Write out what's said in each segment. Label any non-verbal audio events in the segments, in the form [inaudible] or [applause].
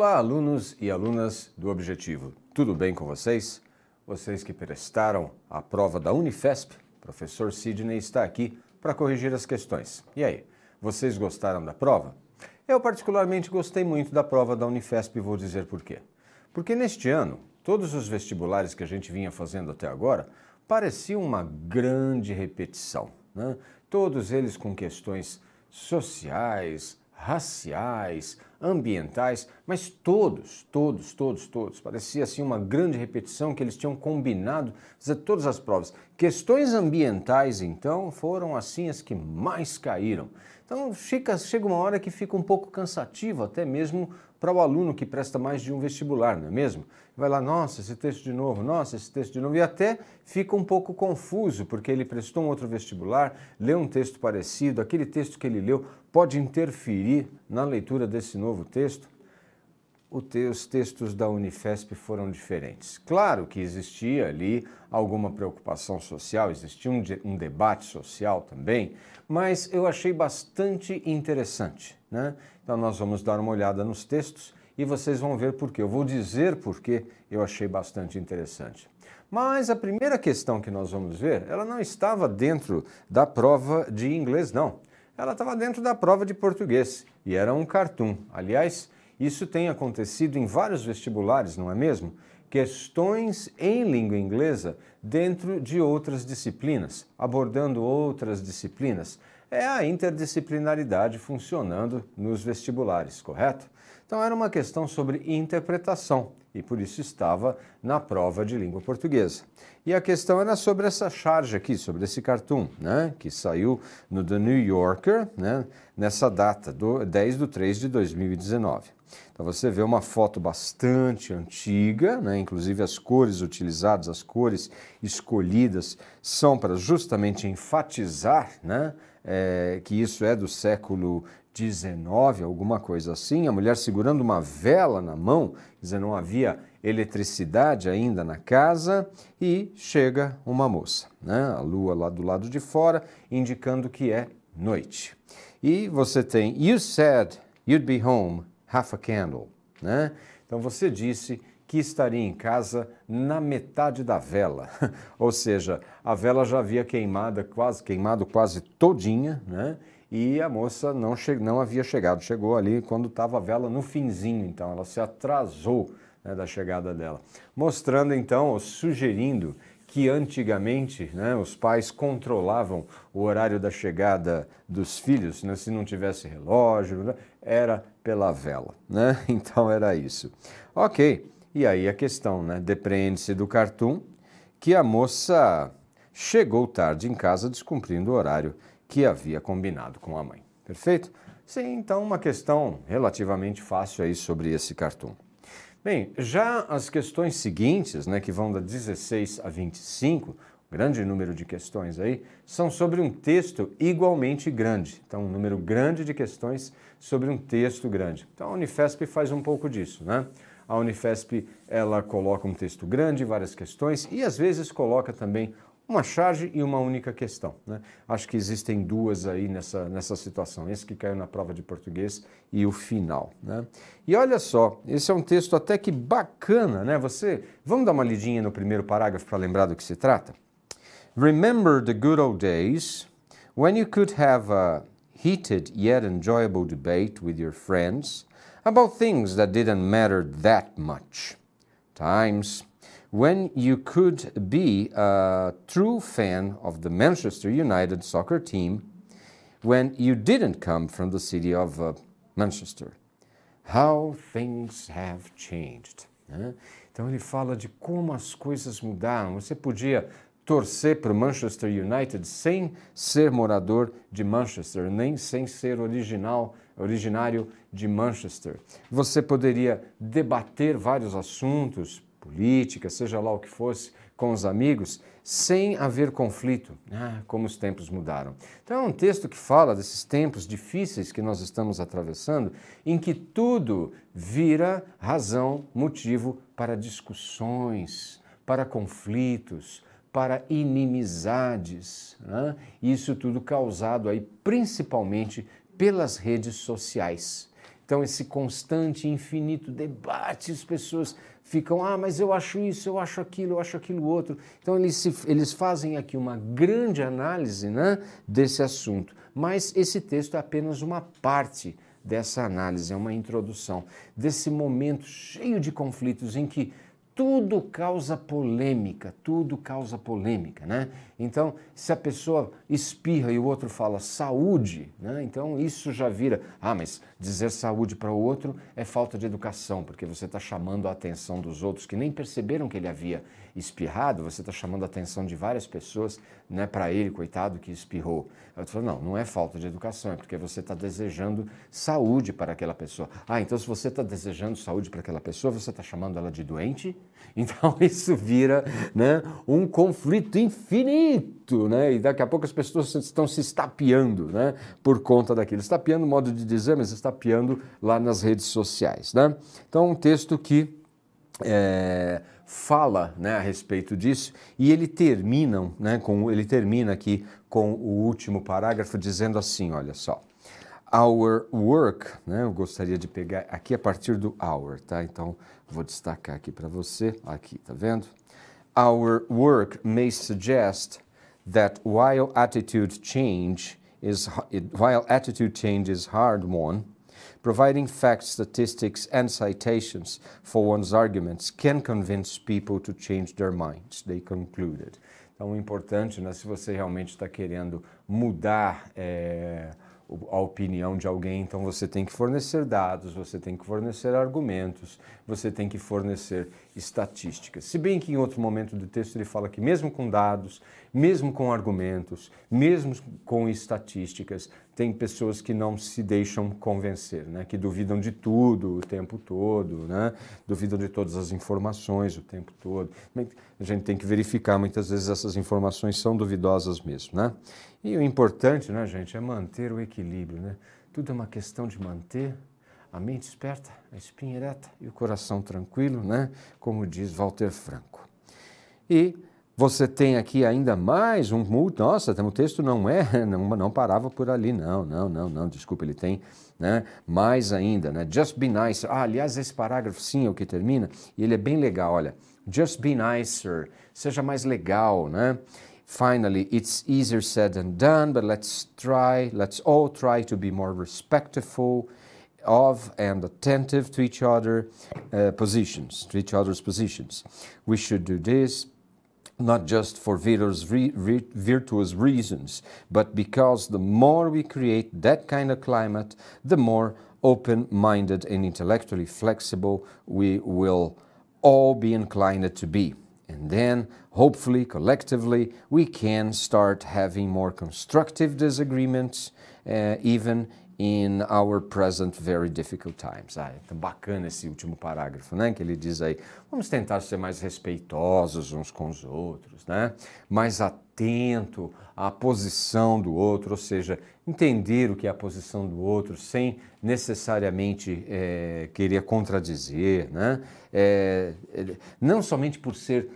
Olá, alunos e alunas do Objetivo. Tudo bem com vocês? Vocês que prestaram a prova da Unifesp, professor Sidney está aqui para corrigir as questões. E aí, vocês gostaram da prova? Eu particularmente gostei muito da prova da Unifesp e vou dizer por quê. Porque neste ano, todos os vestibulares que a gente vinha fazendo até agora pareciam uma grande repetição. Né? Todos eles com questões sociais, raciais, ambientais, mas todos, todos, todos, todos. Parecia assim uma grande repetição que eles tinham combinado fazer todas as provas. Questões ambientais, então, foram assim as que mais caíram. Então fica, chega uma hora que fica um pouco cansativo, até mesmo para o aluno que presta mais de um vestibular, não é mesmo? Vai lá, nossa, esse texto de novo, nossa, esse texto de novo, e até fica um pouco confuso, porque ele prestou um outro vestibular, leu um texto parecido, aquele texto que ele leu pode interferir na leitura desse novo texto. os textos da Unifesp foram diferentes. Claro que existia ali alguma preocupação social, existia um, de, um debate social também, mas eu achei bastante interessante. Né? Então, nós vamos dar uma olhada nos textos e vocês vão ver por quê. Eu vou dizer por que eu achei bastante interessante. Mas a primeira questão que nós vamos ver, ela não estava dentro da prova de inglês, não. Ela estava dentro da prova de português e era um cartoon. Aliás, isso tem acontecido em vários vestibulares, não é mesmo? questões em língua inglesa dentro de outras disciplinas, abordando outras disciplinas. É a interdisciplinaridade funcionando nos vestibulares, correto? Então era uma questão sobre interpretação e por isso estava na prova de língua portuguesa. E a questão era sobre essa charge aqui, sobre esse cartoon, né, que saiu no The New Yorker né, nessa data, do 10 de 3 de 2019. Então você vê uma foto bastante antiga, né? inclusive as cores utilizadas, as cores escolhidas são para justamente enfatizar né? É, que isso é do século 19, alguma coisa assim, a mulher segurando uma vela na mão, dizendo não havia eletricidade ainda na casa, e chega uma moça, né? a lua lá do lado de fora, indicando que é noite. E você tem, you said you'd be home, half a candle, né? Então você disse que estaria em casa na metade da vela, [laughs] ou seja, a vela já havia queimada, quase queimado quase todinha, né? e a moça não, che não havia chegado. Chegou ali quando estava a vela no finzinho, então ela se atrasou né, da chegada dela. Mostrando então, ou sugerindo que antigamente né, os pais controlavam o horário da chegada dos filhos, né, se não tivesse relógio, né, era pela vela. Né? [laughs] Então era isso. Ok, e aí a questão, né? depreende-se do cartoon que a moça chegou tarde em casa descumprindo o horário que havia combinado com a mãe. Perfeito? Sim, então uma questão relativamente fácil aí sobre esse cartoon. Bem, já as questões seguintes, né, que vão da 16 a 25, grande número de questões aí, são sobre um texto igualmente grande. Então, um número grande de questões sobre um texto grande. Então, a Unifesp faz um pouco disso, né? A Unifesp, ela coloca um texto grande, várias questões, e às vezes coloca também uma charge e uma única questão. Né? Acho que existem duas aí nessa, nessa situação, esse que caiu na prova de português e o final. Né? E olha só, esse é um texto até que bacana, né? Você, vamos dar uma lidinha no primeiro parágrafo para lembrar do que se trata? Remember the good old days when you could have a heated yet enjoyable debate with your friends about things that didn't matter that much. Times when you could be a true fan of the Manchester United soccer team when you didn't come from the city of uh, Manchester. How things have changed. Né? Então ele fala de como as coisas mudaram. Você podia torcer para o Manchester United sem ser morador de Manchester, nem sem ser original, originário de Manchester. Você poderia debater vários assuntos, política, seja lá o que fosse, com os amigos, sem haver conflito. Ah, como os tempos mudaram. Então é um texto que fala desses tempos difíceis que nós estamos atravessando, em que tudo vira razão, motivo para discussões, para conflitos, para inimizades. Né? Isso tudo causado aí principalmente pelas redes sociais. Então, esse constante, infinito debate, as pessoas ficam, ah, mas eu acho isso, eu acho aquilo, eu acho aquilo outro. Então eles, se, eles fazem aqui uma grande análise né, desse assunto. Mas esse texto é apenas uma parte dessa análise, é uma introdução desse momento cheio de conflitos em que tudo causa polêmica, tudo causa polêmica, né? Então, se a pessoa espirra e o outro fala saúde, né? então isso já vira. Ah, mas dizer saúde para o outro é falta de educação, porque você está chamando a atenção dos outros que nem perceberam que ele havia espirrado, você está chamando a atenção de várias pessoas né, para ele, coitado, que espirrou. Eu falo, não, não é falta de educação, é porque você está desejando saúde para aquela pessoa. Ah, então se você está desejando saúde para aquela pessoa, você está chamando ela de doente? Então [laughs] isso vira né, um conflito infinito, né? E daqui a pouco as pessoas estão se estapeando, né? Por conta daquilo. Estapeando, modo de dizer, mas estapeando lá nas redes sociais, né? Então um texto que é, fala né, a respeito disso e ele termina, né, com, ele termina aqui com o último parágrafo dizendo assim, olha só our work, né? Eu gostaria de pegar aqui a partir do our, tá? Então vou destacar aqui para você, aqui, tá vendo? Our work may suggest that while attitude change is while attitude change is hard won, providing facts, statistics and citations for one's arguments can convince people to change their minds. They concluded. Então, o importante, né, se você realmente está querendo mudar é, a opinião de alguém, então você tem que fornecer dados, você tem que fornecer argumentos, você tem que fornecer estatísticas. Se bem que em outro momento do texto ele fala que, mesmo com dados, mesmo com argumentos, mesmo com estatísticas, tem pessoas que não se deixam convencer, né? que duvidam de tudo o tempo todo, né? duvidam de todas as informações o tempo todo. A gente tem que verificar, muitas vezes essas informações são duvidosas mesmo. Né? E o importante, né, gente, é manter o equilíbrio. Né? Tudo é uma questão de manter a mente esperta, a espinha ereta e o coração tranquilo, né? Como diz Walter Franco. E você tem aqui ainda mais um Nossa, o texto não é, [laughs] não, não parava por ali, não, não, não, não, desculpa, ele tem né, mais ainda, né? Just be nicer. Ah, aliás, esse parágrafo sim é o que termina, e ele é bem legal, olha. Just be nicer, seja mais legal, né? Finally, it's easier said than done, but let's try, let's all try to be more respectful of and attentive to each other uh, positions, to each other's positions. We should do this not just for virtuous reasons, but because the more we create that kind of climate, the more open-minded and intellectually flexible we will all be inclined to be. And then, hopefully, collectively, we can start having more constructive disagreements, uh, even in our present very difficult times. Ah, é bacana esse último parágrafo, né? Que ele diz aí, vamos tentar ser mais respeitosos uns com os outros, né? Mais atento à posição do outro, ou seja, entender o que é a posição do outro sem necessariamente é, querer contradizer, né? É, não somente por ser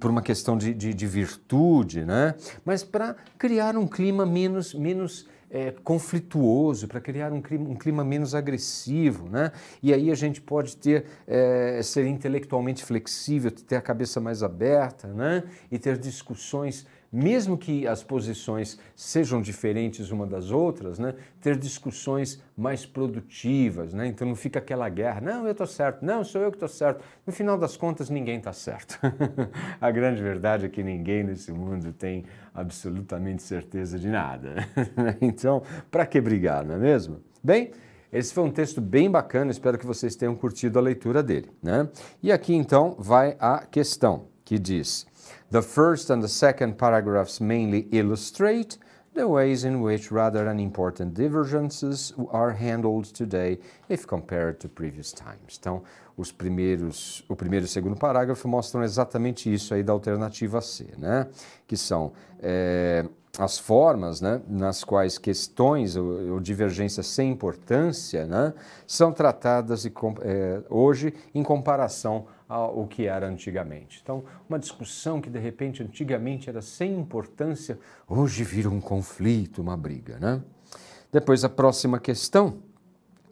por uma questão de, de, de virtude, né? Mas para criar um clima menos menos é, conflituoso, para criar um clima, um clima, menos agressivo, né? E aí a gente pode ter, é, ser intelectualmente flexível, ter a cabeça mais aberta, né? E ter discussões mesmo que as posições sejam diferentes uma das outras, né, ter discussões mais produtivas, né? Então não fica aquela guerra, não, eu estou certo, não, sou eu que estou certo. No final das contas, ninguém está certo. [laughs] a grande verdade é que ninguém nesse mundo tem absolutamente certeza de nada. [laughs] então, para que brigar, não é mesmo? Bem, esse foi um texto bem bacana, espero que vocês tenham curtido a leitura dele, né? E aqui então vai a questão que diz: The first and the second paragraphs mainly illustrate the ways in which rather unimportant divergences are handled today if compared to previous times. Então, os primeiros, o primeiro e o segundo parágrafo mostram exatamente isso aí da alternativa C, né? Que são é, as formas né, nas quais questões ou, ou divergências sem importância né, são tratadas e, é, hoje em comparação ao que era antigamente. Então, uma discussão que de repente antigamente era sem importância, hoje vira um conflito, uma briga, né? Depois a próxima questão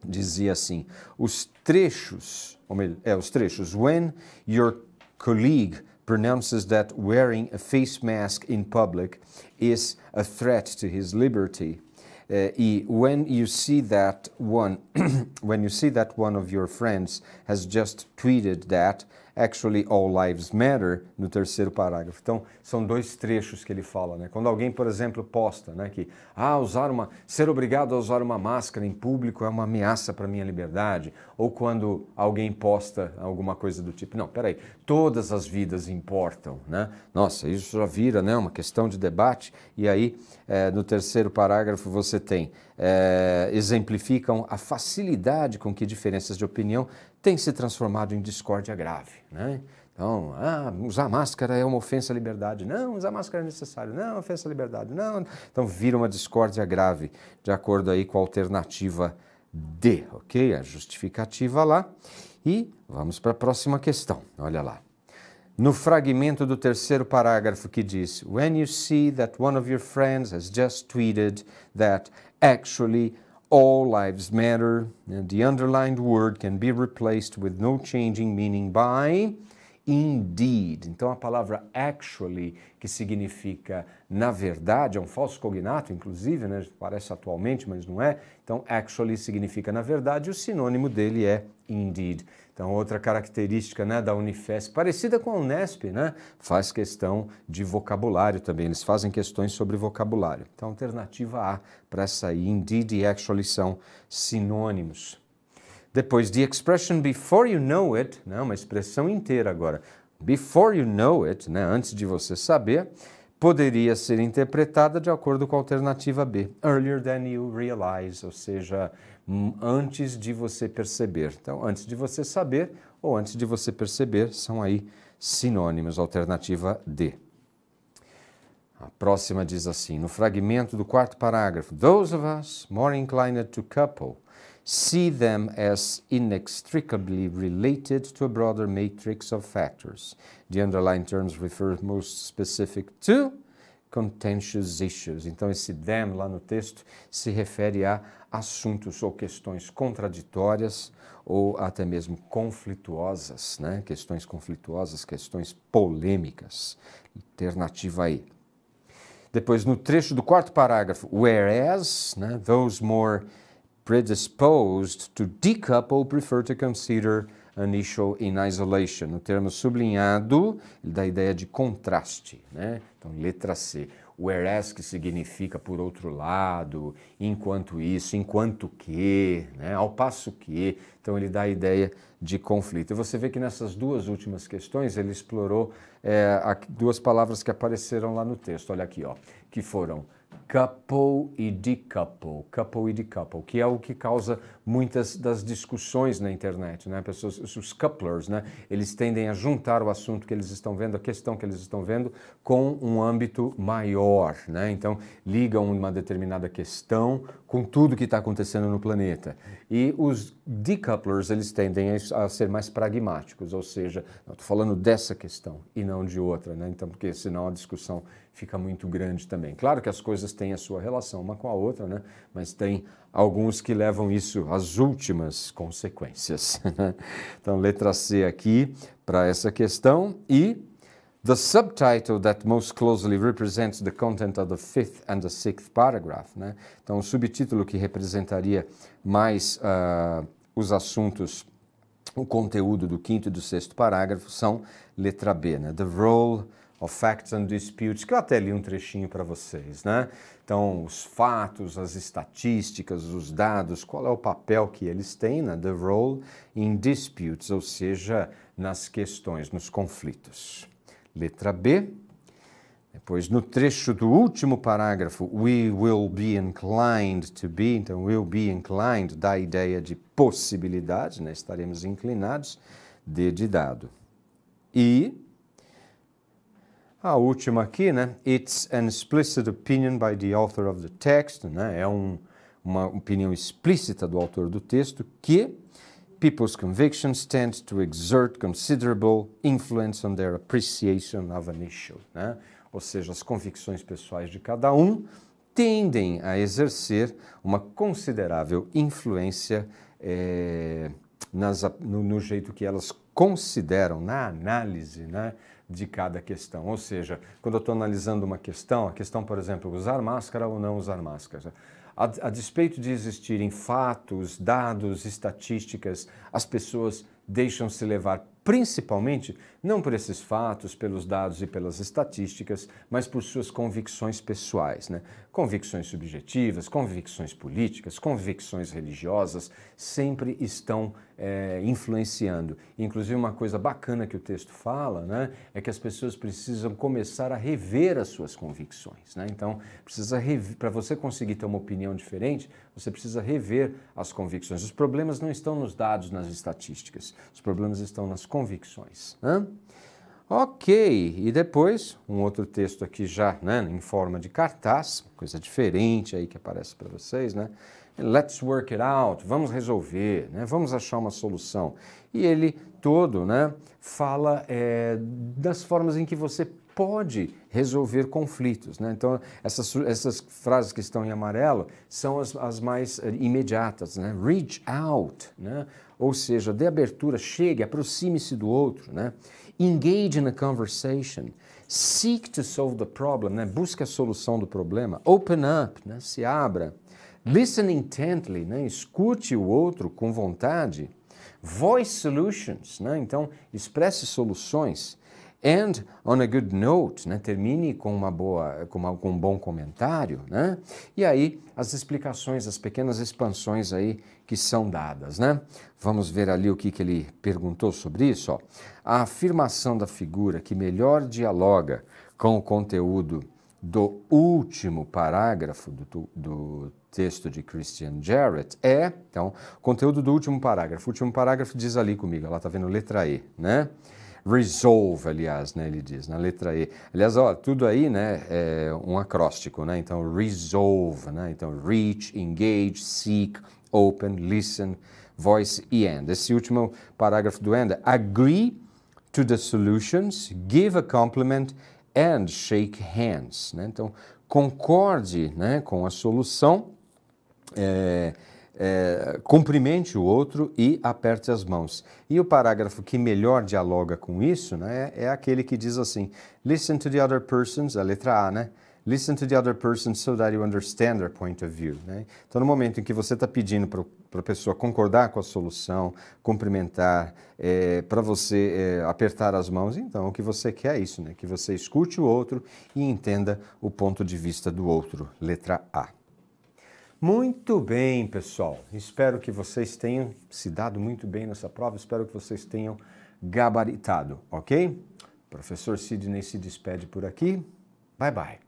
dizia assim: os trechos, ou melhor, é os trechos when your colleague pronounces that wearing a face mask in public is a threat to his liberty Uh, e when you see that one, [clears throat] when you see that one of your friends has just tweeted that, actually all lives matter, no terceiro parágrafo. Então, são dois trechos que ele fala, né? Quando alguém, por exemplo, posta, né, que ah, usar uma ser obrigado a usar uma máscara em público é uma ameaça para minha liberdade, ou quando alguém posta alguma coisa do tipo, não, peraí, todas as vidas importam, né? Nossa, isso já vira, né, uma questão de debate. E aí, é, no terceiro parágrafo você tem é, exemplificam a facilidade com que diferenças de opinião têm se transformado em discórdia grave, né? Então, ah, usar máscara é uma ofensa à liberdade. Não, usar máscara é necessário. Não, ofensa à liberdade. Não. Então, vira uma discórdia grave, de acordo aí com a alternativa D, ok? A justificativa lá. E vamos para a próxima questão. Olha lá. No fragmento do terceiro parágrafo que diz: When you see that one of your friends has just tweeted that actually all lives matter, and the underlined word can be replaced with no changing meaning by indeed. Então a palavra actually, que significa na verdade, é um falso cognato, inclusive, né? parece atualmente, mas não é. Então actually significa na verdade, e o sinônimo dele é indeed. Então outra característica né, da Unifesp, parecida com a Unesp, né? faz questão de vocabulário também, eles fazem questões sobre vocabulário. Então alternativa A para essa indeed e actually são sinônimos. Depois, the expression before you know it, né, uma expressão inteira agora. Before you know it, né, antes de você saber, poderia ser interpretada de acordo com a alternativa B. Earlier than you realize, ou seja, antes de você perceber. Então, antes de você saber ou antes de você perceber são aí sinônimos, alternativa D. A próxima diz assim, no fragmento do quarto parágrafo: Those of us more inclined to couple see them as inextricably related to a broader matrix of factors. The underlying terms refer most specific to contentious issues. Então, esse them lá no texto se refere a assuntos ou questões contraditórias ou até mesmo conflituosas, né? Questões conflituosas, questões polêmicas. Alternativa aí. Depois, no trecho do quarto parágrafo, whereas, né? those more predisposed to decouple prefer to consider initial in isolation. O termo sublinhado dá a ideia de contraste, né? Então, letra C. Whereas, que significa por outro lado, enquanto isso, enquanto que, né? ao passo que. Então, ele dá a ideia de conflito. E você vê que nessas duas últimas questões ele explorou é, duas palavras que apareceram lá no texto. Olha aqui, ó, que foram couple e decouple, couple e decouple, que é o que causa muitas das discussões na internet, né? Pessoas, os couplers, né? Eles tendem a juntar o assunto que eles estão vendo, a questão que eles estão vendo, com um âmbito maior, né? Então ligam uma determinada questão com tudo que está acontecendo no planeta. E os decouplers eles tendem a ser mais pragmáticos, ou seja, estou falando dessa questão e não de outra, né? Então porque senão a discussão fica muito grande também. Claro que as coisas têm a sua relação uma com a outra, né? mas tem alguns que levam isso às últimas consequências. [laughs] Né? Então, letra C aqui para essa questão. E The subtitle that most closely represents the content of the fifth and the sixth paragraph. Né? Então, o subtítulo que representaria mais uh, os assuntos, o conteúdo do quinto e do sexto parágrafo são letra B, né? The role of Facts and Disputes, que eu até li um trechinho para vocês, né? Então, os fatos, as estatísticas, os dados, qual é o papel que eles têm, né? The role in disputes, ou seja, nas questões, nos conflitos. Letra B. Depois, no trecho do último parágrafo, we will be inclined to be, então, will be inclined, dá a ideia de possibilidade, né? estaremos inclinados, D de dado. E a última aqui, né? It's an explicit opinion by the author of the text, né? É um, uma opinião explícita do autor do texto que people's convictions tend to exert considerable influence on their appreciation of an issue, né? Ou seja, as convicções pessoais de cada um tendem a exercer uma considerável influência é, nas, no, no jeito que elas consideram na análise, né? de cada questão. Ou seja, quando eu estou analisando uma questão, a questão, por exemplo, usar máscara ou não usar máscara. A, a despeito de existirem fatos, dados, estatísticas, as pessoas deixam se levar principalmente não por esses fatos, pelos dados e pelas estatísticas, mas por suas convicções pessoais, né? Convicções subjetivas, convicções políticas, convicções religiosas sempre estão é, influenciando. Inclusive, uma coisa bacana que o texto fala né, é que as pessoas precisam começar a rever as suas convicções. Né? Então, precisa para você conseguir ter uma opinião diferente, você precisa rever as convicções. Os problemas não estão nos dados, nas estatísticas, os problemas estão nas convicções. Né? Ok, e depois um outro texto aqui já né, em forma de cartaz, coisa diferente aí que aparece para vocês, né? let's work it out, vamos resolver, né? vamos achar uma solução. E ele todo né, fala é, das formas em que você pode resolver conflitos. Né? Então, essas, essas frases que estão em amarelo são as, as mais eh, imediatas. Né? Reach out, né? ou seja, dê abertura, chegue, aproxime-se do outro. Né? Engage in a conversation. Seek to solve the problem, né? busque a solução do problema. Open up, né? se abra. Listen intently, né? escute o outro com vontade. Voice solutions, né? então expresse soluções. End on a good note, né? termine com, uma boa, com, uma, com um bom comentário. Né? E aí as explicações, as pequenas expansões aí que são dadas. Né? Vamos ver ali o que, que ele perguntou sobre isso. Ó. A afirmação da figura que melhor dialoga com o conteúdo do último parágrafo do, do texto de Christian Jarrett, é, então, conteúdo do último parágrafo. O último parágrafo diz ali comigo, ela está vendo letra E, né? Resolve, aliás, né, ele diz, na letra E. Aliás, ó, tudo aí, né, é um acróstico, né? Então, resolve, né? Então, reach, engage, seek, open, listen, voice e end. Esse último parágrafo do end, agree to the solutions, give a compliment and shake hands, né? Então, concorde, né, com a solução é, é, cumprimente o outro e aperte as mãos. E o parágrafo que melhor dialoga com isso né, é aquele que diz assim: Listen to the other person's, a letra A, né? Listen to the other person so that you understand their point of view. Né? Então, no momento em que você está pedindo para a pessoa concordar com a solução, cumprimentar, é, para você é, apertar as mãos, então o que você quer é isso, né? que você escute o outro e entenda o ponto de vista do outro. Letra A. Muito bem, pessoal. Espero que vocês tenham se dado muito bem nessa prova. Espero que vocês tenham gabaritado, ok? professor Sidney se despede por aqui. Bye bye.